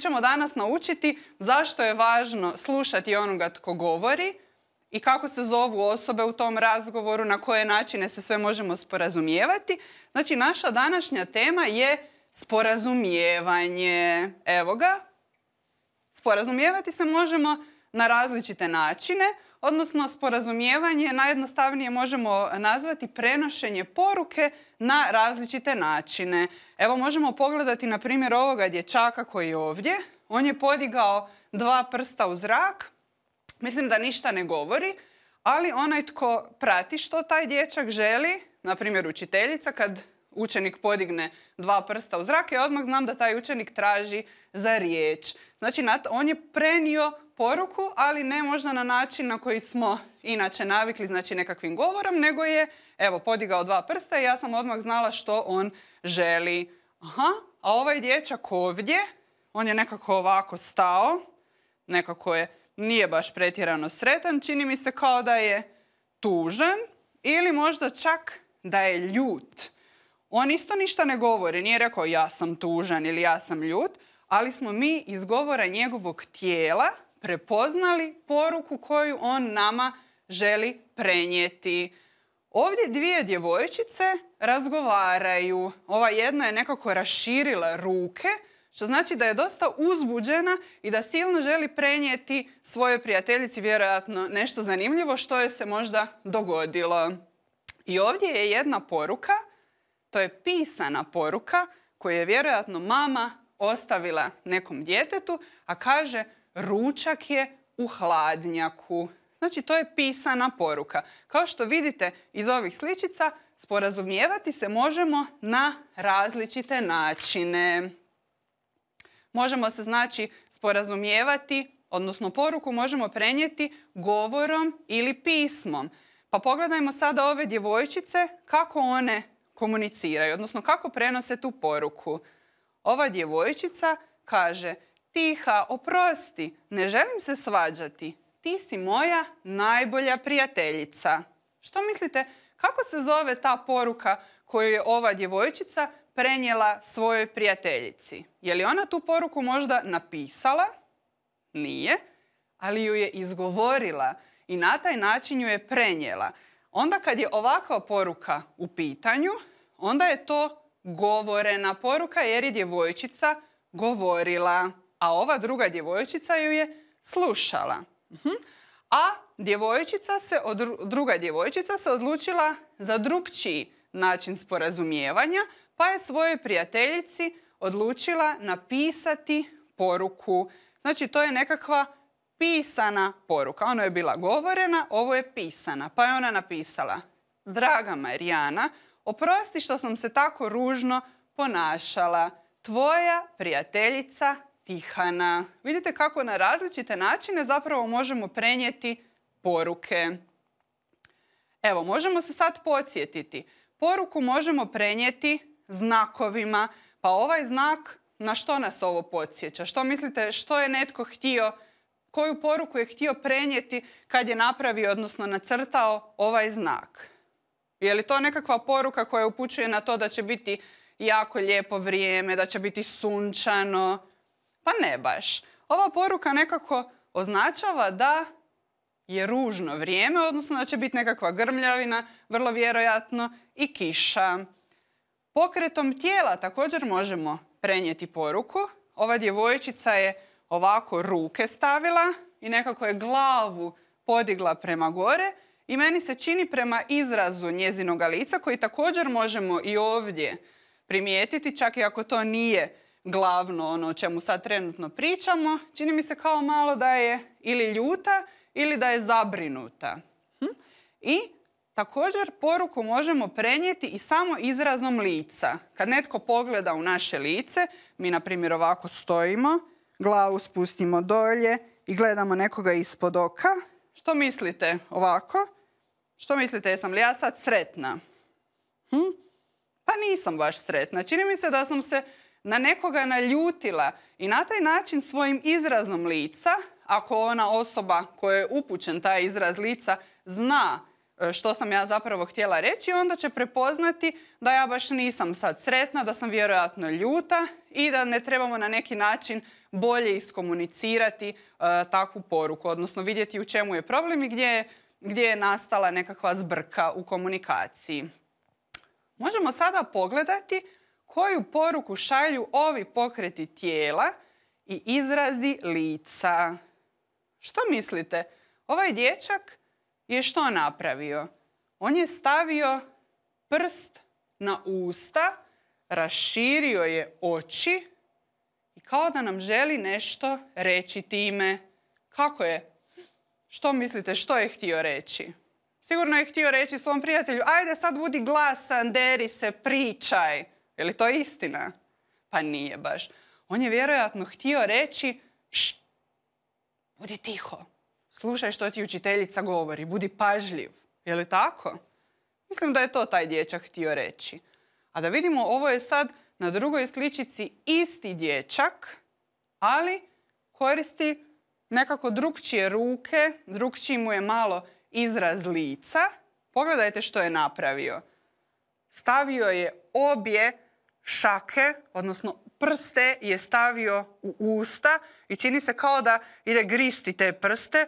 ćemo danas naučiti zašto je važno slušati onoga tko govori i kako se zovu osobe u tom razgovoru, na koje načine se sve možemo sporazumijevati. Znači, naša današnja tema je sporazumijevanje. Evo ga. Sporazumijevati se možemo na različite načine odnosno sporazumijevanje najjednostavnije možemo nazvati prenošenje poruke na različite načine. Evo možemo pogledati na primjer ovoga dječaka koji je ovdje. On je podigao dva prsta u zrak. Mislim da ništa ne govori, ali onaj tko prati što taj dječak želi, na primjer učiteljica kad učenik podigne dva prsta u zrak, ja odmah znam da taj učenik traži za riječ. Znači, on je prenio poruku, ali ne možda na način na koji smo inače navikli, znači nekakvim govorom, nego je evo podigao dva prsta i ja sam odmah znala što on želi. Aha, a ovaj dječak ovdje, on je nekako ovako stao, nekako je, nije baš pretjerano sretan, čini mi se kao da je tužan ili možda čak da je ljut. On isto ništa ne govori, nije rekao ja sam tužan ili ja sam ljut, ali smo mi iz govora njegovog tijela prepoznali poruku koju on nama želi prenijeti. Ovdje dvije djevojčice razgovaraju. Ova jedna je nekako raširila ruke, što znači da je dosta uzbuđena i da silno želi prenijeti svojoj prijateljici vjerojatno nešto zanimljivo što je se možda dogodilo. I ovdje je jedna poruka, to je pisana poruka koju je vjerojatno mama ostavila nekom djetetu, a kaže ručak je u hladnjaku. Znači, to je pisana poruka. Kao što vidite iz ovih sličica, sporazumijevati se možemo na različite načine. Možemo se, znači, sporazumijevati, odnosno poruku možemo prenijeti govorom ili pismom. Pa pogledajmo sada ove djevojčice kako one komuniciraju, odnosno kako prenose tu poruku. Ova djevojčica kaže tiha, oprosti, ne želim se svađati. Ti si moja najbolja prijateljica. Što mislite, kako se zove ta poruka koju je ova djevojčica prenijela svojoj prijateljici? Je li ona tu poruku možda napisala? Nije, ali ju je izgovorila i na taj način ju je prenijela. Onda kad je ovakva poruka u pitanju, onda je to govorena poruka jer je djevojčica govorila a ova druga djevojčica ju je slušala. Mhm. A djevojčica se, druga djevojčica se odlučila za drugčiji način sporazumijevanja, pa je svojoj prijateljici odlučila napisati poruku. Znači, to je nekakva pisana poruka. Ona je bila govorena, ovo je pisana. Pa je ona napisala, draga Marijana, oprosti što sam se tako ružno ponašala. Tvoja prijateljica Tihana. Vidite kako na različite načine zapravo možemo prenijeti poruke. Evo, možemo se sad podsjetiti. Poruku možemo prenijeti znakovima. Pa ovaj znak, na što nas ovo podsjeća? Što mislite, što je netko htio, koju poruku je htio prenijeti kad je napravio, odnosno nacrtao ovaj znak? Je li to nekakva poruka koja upućuje na to da će biti jako lijepo vrijeme, da će biti sunčano? pa ne baš. Ova poruka nekako označava da je ružno vrijeme, odnosno da će biti nekakva grmljavina, vrlo vjerojatno, i kiša. Pokretom tijela također možemo prenijeti poruku. Ova djevojčica je ovako ruke stavila i nekako je glavu podigla prema gore i meni se čini prema izrazu njezinog lica koji također možemo i ovdje primijetiti, čak i ako to nije glavno ono o čemu sad trenutno pričamo, čini mi se kao malo da je ili ljuta ili da je zabrinuta. Hm? I također poruku možemo prenijeti i samo izrazom lica. Kad netko pogleda u naše lice, mi na primjer ovako stojimo, glavu spustimo dolje i gledamo nekoga ispod oka. Što mislite ovako? Što mislite, jesam li ja sad sretna? Hm? Pa nisam baš sretna. Čini mi se da sam se na nekoga naljutila i na taj način svojim izrazom lica, ako ona osoba koja je upućen taj izraz lica zna e, što sam ja zapravo htjela reći, onda će prepoznati da ja baš nisam sad sretna, da sam vjerojatno ljuta i da ne trebamo na neki način bolje iskomunicirati e, takvu poruku, odnosno vidjeti u čemu je problem i gdje je, gdje je nastala nekakva zbrka u komunikaciji. Možemo sada pogledati koju poruku šalju ovi pokreti tijela i izrazi lica. Što mislite? Ovaj dječak je što napravio? On je stavio prst na usta, raširio je oči i kao da nam želi nešto reći time. Kako je? Što mislite? Što je htio reći? Sigurno je htio reći svom prijatelju, ajde sad budi glasan, deri se, pričaj. Je li to istina? Pa nije baš. On je vjerojatno htio reći, budi tiho. Slušaj što ti učiteljica govori, budi pažljiv. Je li tako? Mislim da je to taj dječak htio reći. A da vidimo, ovo je sad na drugoj sličici isti dječak, ali koristi nekako drugčije ruke, drugčiji mu je malo izraz lica. Pogledajte što je napravio. Stavio je obje šake, odnosno prste je stavio u usta i čini se kao da ide gristi te prste.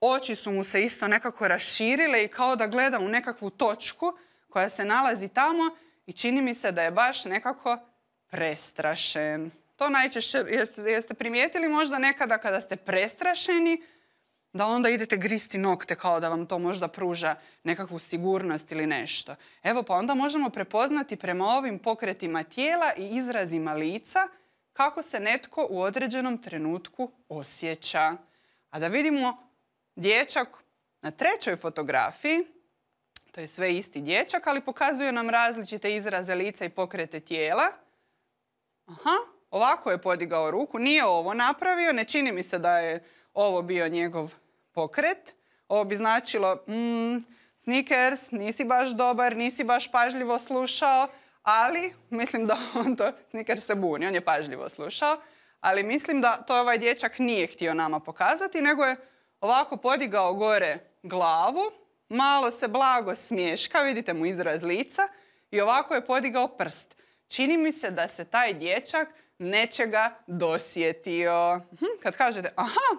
Oči su mu se isto nekako raširile i kao da gleda u nekakvu točku koja se nalazi tamo i čini mi se da je baš nekako prestrašen. To najčešće jeste primijetili možda nekada kada ste prestrašeni, da onda idete gristi nokte kao da vam to možda pruža nekakvu sigurnost ili nešto. Evo pa onda možemo prepoznati prema ovim pokretima tijela i izrazima lica kako se netko u određenom trenutku osjeća. A da vidimo dječak na trećoj fotografiji, to je sve isti dječak, ali pokazuje nam različite izraze lica i pokrete tijela. Aha, ovako je podigao ruku, nije ovo napravio, ne čini mi se da je ovo bio njegov pokret. Ovo bi značilo, mm, nisi baš dobar, nisi baš pažljivo slušao, ali mislim da on to, sneakers se buni, on je pažljivo slušao, ali mislim da to ovaj dječak nije htio nama pokazati, nego je ovako podigao gore glavu, malo se blago smješka, vidite mu izraz lica, i ovako je podigao prst. Čini mi se da se taj dječak nečega dosjetio. Mhm, kad kažete, aha,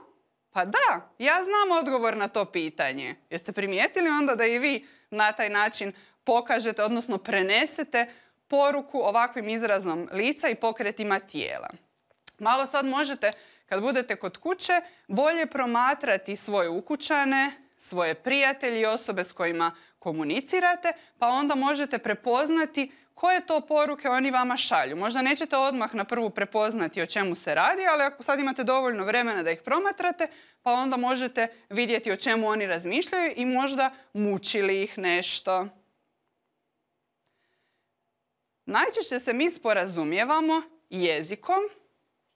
pa da, ja znam odgovor na to pitanje. Jeste primijetili onda da i vi na taj način pokažete, odnosno prenesete poruku ovakvim izrazom lica i pokretima tijela. Malo sad možete, kad budete kod kuće, bolje promatrati svoje ukućane, svoje prijatelje i osobe s kojima komunicirate, pa onda možete prepoznati koje to poruke oni vama šalju. Možda nećete odmah na prvu prepoznati o čemu se radi, ali ako sad imate dovoljno vremena da ih promatrate, pa onda možete vidjeti o čemu oni razmišljaju i možda mučili ih nešto. Najčešće se mi sporazumijevamo jezikom,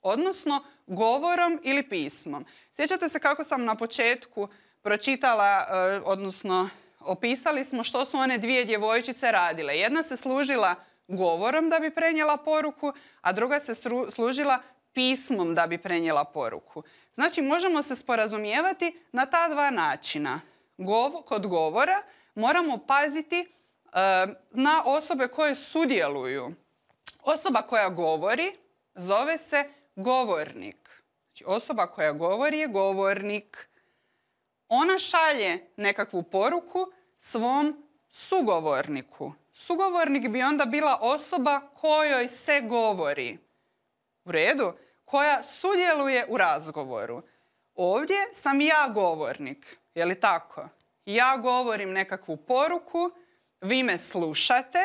odnosno govorom ili pismom. Sjećate se kako sam na početku pročitala, e, odnosno opisali smo što su one dvije djevojčice radile. Jedna se služila govorom da bi prenijela poruku, a druga se služila pismom da bi prenijela poruku. Znači, možemo se sporazumijevati na ta dva načina. kod govora moramo paziti e, na osobe koje sudjeluju. Osoba koja govori zove se govornik. Znači, osoba koja govori je govornik. Ona šalje nekakvu poruku, svom sugovorniku. Sugovornik bi onda bila osoba kojoj se govori. U redu? Koja sudjeluje u razgovoru. Ovdje sam ja govornik, je li tako? Ja govorim nekakvu poruku, vi me slušate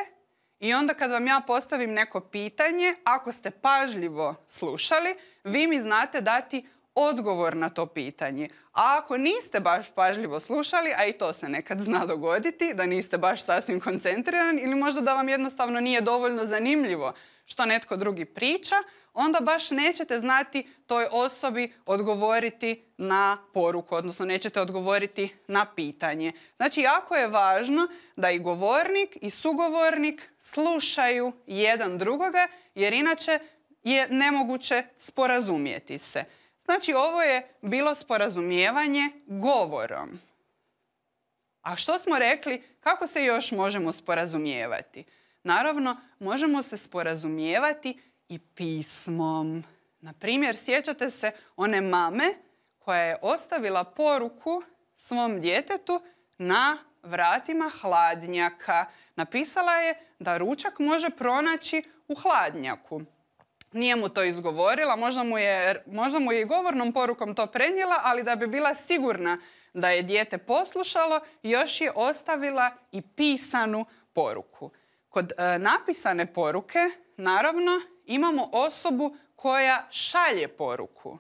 i onda kad vam ja postavim neko pitanje, ako ste pažljivo slušali, vi mi znate dati odgovor na to pitanje. A ako niste baš pažljivo slušali, a i to se nekad zna dogoditi, da niste baš sasvim koncentrirani ili možda da vam jednostavno nije dovoljno zanimljivo što netko drugi priča, onda baš nećete znati toj osobi odgovoriti na poruku, odnosno nećete odgovoriti na pitanje. Znači, jako je važno da i govornik i sugovornik slušaju jedan drugoga, jer inače je nemoguće sporazumjeti se. Znači, ovo je bilo sporazumijevanje govorom. A što smo rekli? Kako se još možemo sporazumijevati? Naravno, možemo se sporazumijevati i pismom. Na primjer, sjećate se one mame koja je ostavila poruku svom djetetu na vratima hladnjaka. Napisala je da ručak može pronaći u hladnjaku. Nije mu to izgovorila, možda mu, je, i govornom porukom to prenijela, ali da bi bila sigurna da je dijete poslušalo, još je ostavila i pisanu poruku. Kod e, napisane poruke, naravno, imamo osobu koja šalje poruku.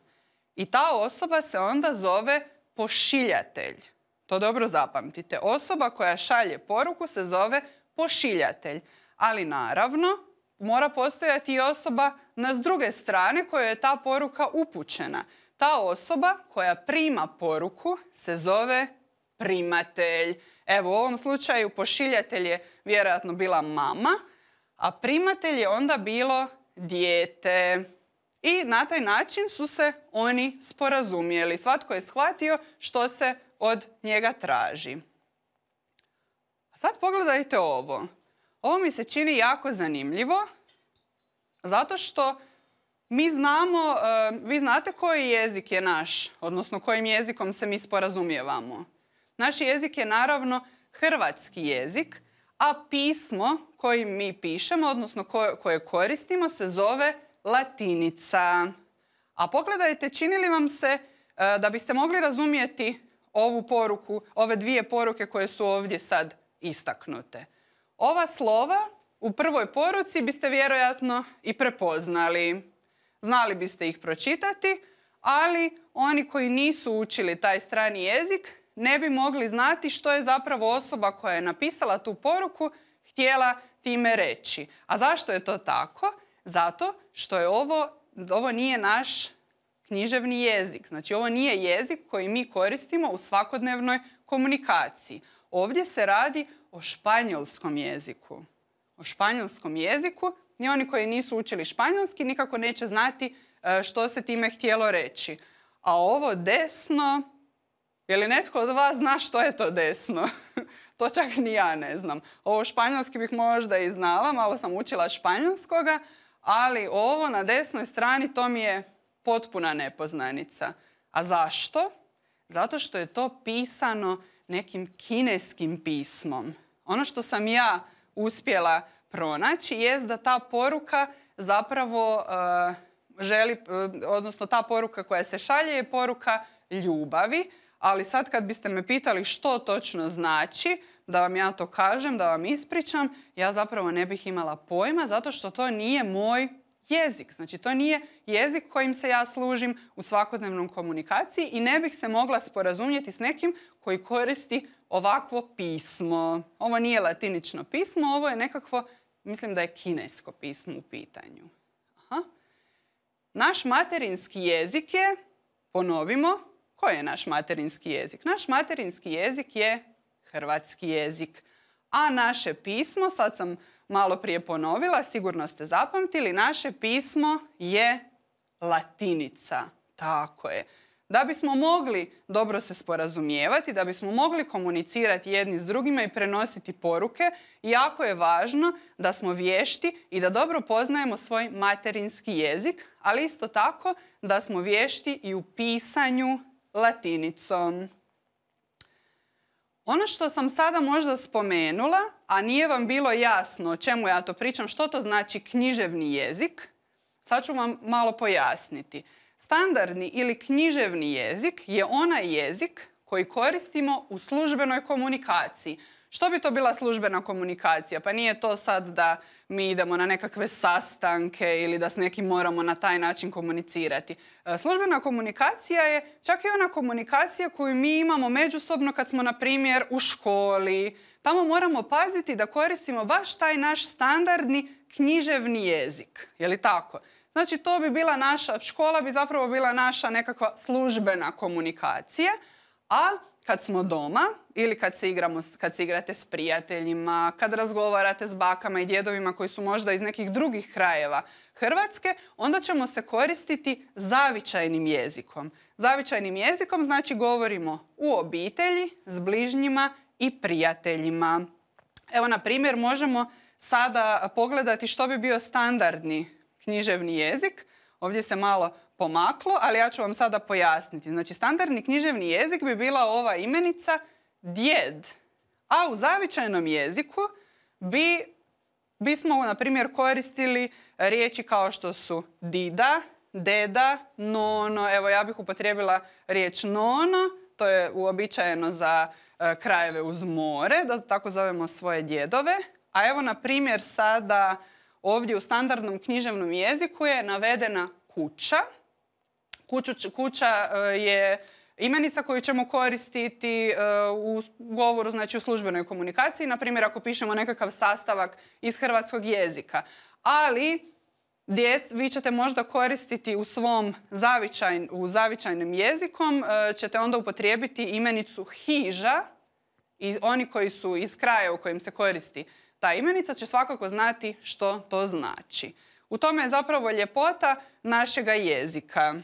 I ta osoba se onda zove pošiljatelj. To dobro zapamtite. Osoba koja šalje poruku se zove pošiljatelj. Ali naravno, mora postojati i osoba na s druge strane kojoj je ta poruka upućena. Ta osoba koja prima poruku se zove primatelj. Evo u ovom slučaju pošiljatelj je vjerojatno bila mama, a primatelj je onda bilo dijete. I na taj način su se oni sporazumjeli. Svatko je shvatio što se od njega traži. sad pogledajte ovo. Ovo mi se čini jako zanimljivo zato što mi znamo, eh, vi znate koji jezik je naš, odnosno kojim jezikom se mi sporazumijevamo. Naš jezik je naravno hrvatski jezik, a pismo kojim mi pišemo, odnosno koje koristimo, se zove latinica. A pogledajte, čini li vam se eh, da biste mogli razumjeti ovu poruku, ove dvije poruke koje su ovdje sad istaknute. Ova slova u prvoj poruci biste vjerojatno i prepoznali. Znali biste ih pročitati, ali oni koji nisu učili taj strani jezik ne bi mogli znati što je zapravo osoba koja je napisala tu poruku htjela time reći. A zašto je to tako? Zato što je ovo, ovo nije naš književni jezik. Znači ovo nije jezik koji mi koristimo u svakodnevnoj komunikaciji. Ovdje se radi o španjolskom jeziku. O španjolskom jeziku ni oni koji nisu učili španjolski nikako neće znati e, što se time htjelo reći. A ovo desno, je li netko od vas zna što je to desno? to čak ni ja ne znam. Ovo španjolski bih možda i znala, malo sam učila španjolskoga, ali ovo na desnoj strani to mi je potpuna nepoznanica. A zašto? Zato što je to pisano nekim kineskim pismom. Ono što sam ja uspjela pronaći jest da ta poruka zapravo eh, želi, eh, odnosno ta poruka koja se šalje je poruka ljubavi, ali sad kad biste me pitali što točno znači, da vam ja to kažem, da vam ispričam, ja zapravo ne bih imala pojma zato što to nije moj jezik. Znači, to nije jezik kojim se ja služim u svakodnevnom komunikaciji i ne bih se mogla sporazumjeti s nekim koji koristi ovakvo pismo. Ovo nije latinično pismo, ovo je nekakvo, mislim da je kinesko pismo u pitanju. Aha. Naš materinski jezik je, ponovimo, koji je naš materinski jezik? Naš materinski jezik je hrvatski jezik. A naše pismo, sad sam malo prije ponovila, sigurno ste zapamtili, naše pismo je latinica. Tako je. Da bismo mogli dobro se sporazumijevati, da bismo mogli komunicirati jedni s drugima i prenositi poruke, jako je važno da smo vješti i da dobro poznajemo svoj materinski jezik, ali isto tako da smo vješti i u pisanju latinicom. Ono što sam sada možda spomenula a nije vam bilo jasno o čemu ja to pričam, što to znači književni jezik, sad ću vam malo pojasniti. Standardni ili književni jezik je onaj jezik koji koristimo u službenoj komunikaciji. Što bi to bila službena komunikacija? Pa nije to sad da mi idemo na nekakve sastanke ili da s nekim moramo na taj način komunicirati. E, službena komunikacija je čak i ona komunikacija koju mi imamo međusobno kad smo, na primjer, u školi, Tamo moramo paziti da koristimo baš taj naš standardni književni jezik. Je li tako? Znači to bi bila naša, škola bi zapravo bila naša nekakva službena komunikacija, a kad smo doma ili kad se, igramo, kad se igrate s prijateljima, kad razgovarate s bakama i djedovima koji su možda iz nekih drugih krajeva Hrvatske, onda ćemo se koristiti zavičajnim jezikom. Zavičajnim jezikom znači govorimo u obitelji, s bližnjima i prijateljima. Evo, na primjer, možemo sada pogledati što bi bio standardni književni jezik. Ovdje se malo pomaklo, ali ja ću vam sada pojasniti. Znači, standardni književni jezik bi bila ova imenica djed. A u zavičajnom jeziku bi, bismo, na primjer, koristili riječi kao što su dida, deda, nono. Evo, ja bih upotrijebila riječ nono. To je uobičajeno za E, krajeve uz more, da tako zovemo svoje djedove. A evo na primjer sada ovdje u standardnom književnom jeziku je navedena kuća. kuća e, je imenica koju ćemo koristiti e, u govoru, znači u službenoj komunikaciji. Na primjer, ako pišemo nekakav sastavak iz hrvatskog jezika. Ali Djec, vi ćete možda koristiti u svom u zavičajnim jezikom, e, ćete onda upotrijebiti imenicu hiža i oni koji su iz kraja u kojim se koristi ta imenica će svakako znati što to znači. U tome je zapravo ljepota našega jezika.